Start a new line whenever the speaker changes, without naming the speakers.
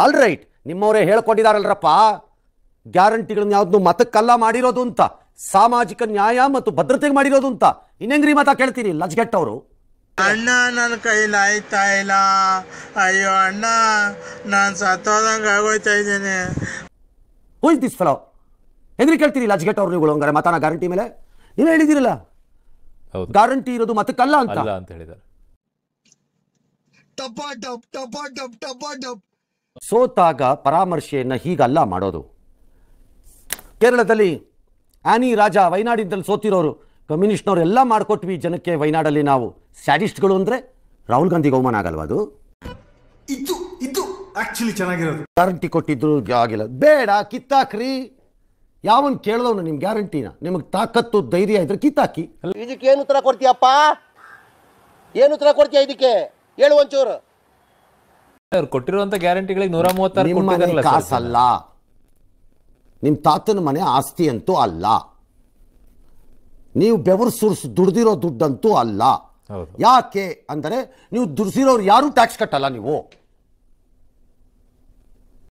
all right ನಿಮ್ಮವರೇ ಹೇಳ್ಕೊಂಡಿದ್ದಾರಲ್ರಪ್ಪ ಗ್ಯಾರಂಟಿಗಳನ್ನ ಯಾವ್ದು ಮತಕ್ಕಲ್ಲ ಮಾಡಿರೋದು ಅಂತ ಸಾಮಾಜಿಕ ನ್ಯಾಯ ಮತ್ತು ಭದ್ರತೆಗೆ ಮಾಡಿರೋದು ಅಂತ ಇನ್ನೆಂಗ್ರಿ ಮಾತಾ ಕೇಳ್ತೀನಿ ಲಜ್ಗೆಟ್ ಅವರು ಅಣ್ಣ ನನ್ನ ಕೈಲಿ ಆಯ್ತಾ ಇಲ್ಲ ಅಯ್ಯೋ ಅಣ್ಣ ನಾನು ಸತ್ತೋದಂಗೆ ಆಗೋಯ್ತಾ ಇದ್ದೀನಿ ಹೋಯ್ತೀಸ್ ದಿಸ್ ಫಲೋ ಹೆಂಗ್ರಿ ಕೇಳ್ತೀರಿ ಲಜ್ಗೆಟ್ ಅವ್ರು ನೀವು ಹಂಗಾರೆ ಮತಾನ ಗ್ಯಾರಂಟಿ ಮೇಲೆ ನೀವೇ ಹೇಳಿದಿರಲ್ಲ ಗ್ಯಾರಂಟಿ ಇರೋದು ಮತಕ್ಕಲ್ಲ ಅಂತ ಅಂತ ಹೇಳಿದ್ದಾರೆ ಟಪ್ ಟಪ್ ಟಪ್ ಸೋತಾಗ ಪರಾಮರ್ಶೆಯನ್ನು ಹೀಗಲ್ಲ ಮಾಡೋದು ಕೇರಳದಲ್ಲಿ ಆನಿ ರಾಜ ವೈನಾಡಿದ್ದಲ್ಲಿ ಸೋತಿರೋರು ಕಮ್ಯುನಿಸ್ಟ್ನವ್ರು ಎಲ್ಲ ಮಾಡಿಕೊಟ್ವಿ ಜನಕ್ಕೆ ವೈನಾಡಲ್ಲಿ ನಾವು ಸ್ಯಾಡಿಸ್ಟ್ಗಳು ಅಂದರೆ ರಾಹುಲ್ ಗಾಂಧಿಗೆ ಅವಮಾನ ಆಗಲ್ವಾ ಅದು ಇದ್ದು ಇದ್ದು ಆ್ಯಕ್ಚುಲಿ ಚೆನ್ನಾಗಿರೋದು ಗ್ಯಾರಂಟಿ ಕೊಟ್ಟಿದ್ರು ಆಗಿಲ್ಲ ಬೇಡ ಕಿತ್ತಾಕ್ರಿ ಯಾವನ್ ಕೇಳಿದವನು ನಿಮ್ ಗ್ಯಾರಂಟಿನ ನಿಮಗೆ ತಾಕತ್ತು ಧೈರ್ಯ ಇದ್ರೆ ಕಿತ್ತಾಕಿ ಇದಕ್ಕೆ ಏನು ಉತ್ತರ ಕೊಡ್ತೀಯಪ್ಪ ಏನು ಉತ್ತರ ಕೊಡ್ತೀಯ ಇದಕ್ಕೆ ಹೇಳು ಒಂಚೂರು ಅವ್ರು ಕೊಟ್ಟಿರುವಂತ ಗ್ಯಾರಂಟಿಗಳಿಗೆ ನೂರ ಮೂವತ್ತಾರು ಕಾಸಲ್ಲ ನಿಮ್ಮ ತಾತನ ಮನೆ ಆಸ್ತಿ ಅಂತೂ ಅಲ್ಲ ನೀವು ಬೆವರು ಸುರಿಸ್ ದುಡ್ದಿರೋ ದುಡ್ಡಂತೂ ಅಲ್ಲ ಯಾಕೆ ಅಂದರೆ ನೀವು ದುಡಿಸಿರೋರು ಯಾರು ಟ್ಯಾಕ್ಸ್ ಕಟ್ಟಲ್ಲ ನೀವು